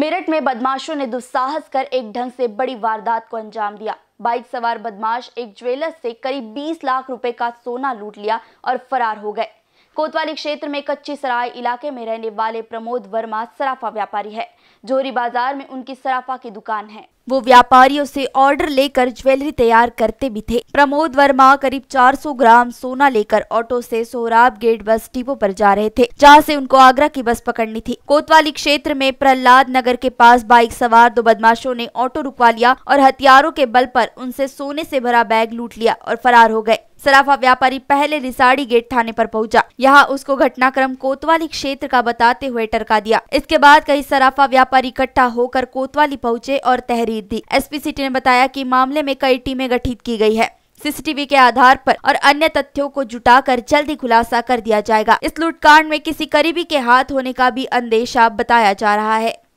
मेरठ में बदमाशों ने दुस्साहस कर एक ढंग से बड़ी वारदात को अंजाम दिया बाइक सवार बदमाश एक ज्वेलर से करीब 20 लाख रुपए का सोना लूट लिया और फरार हो गए कोतवाली क्षेत्र में कच्ची सराय इलाके में रहने वाले प्रमोद वर्मा सराफा व्यापारी है जोरी बाजार में उनकी सराफा की दुकान है वो व्यापारियों से ऑर्डर लेकर ज्वेलरी तैयार करते भी थे प्रमोद वर्मा करीब 400 ग्राम सोना लेकर ऑटो से सोहराब गेट बस डिपो पर जा रहे थे जहाँ से उनको आगरा की बस पकड़नी थी कोतवाली क्षेत्र में प्रहलाद नगर के पास बाइक सवार दो बदमाशों ने ऑटो रुकवा लिया और हथियारों के बल पर उनसे सोने से भरा बैग लूट लिया और फरार हो गए सराफा व्यापारी पहले रिसाड़ी गेट थाने पर पहुंचा। यहाँ उसको घटनाक्रम कोतवाली क्षेत्र का बताते हुए टरका दिया इसके बाद कई सराफा व्यापारी इकट्ठा होकर कोतवाली पहुंचे और तहरीर खरीद दी एसपी सिटी ने बताया कि मामले में कई टीमें गठित की गई है सीसीटीवी के आधार पर और अन्य तथ्यों को जुटाकर जल्दी खुलासा कर दिया जाएगा इस लूटकांड में किसी करीबी के हाथ होने का भी अंदेशा बताया जा रहा है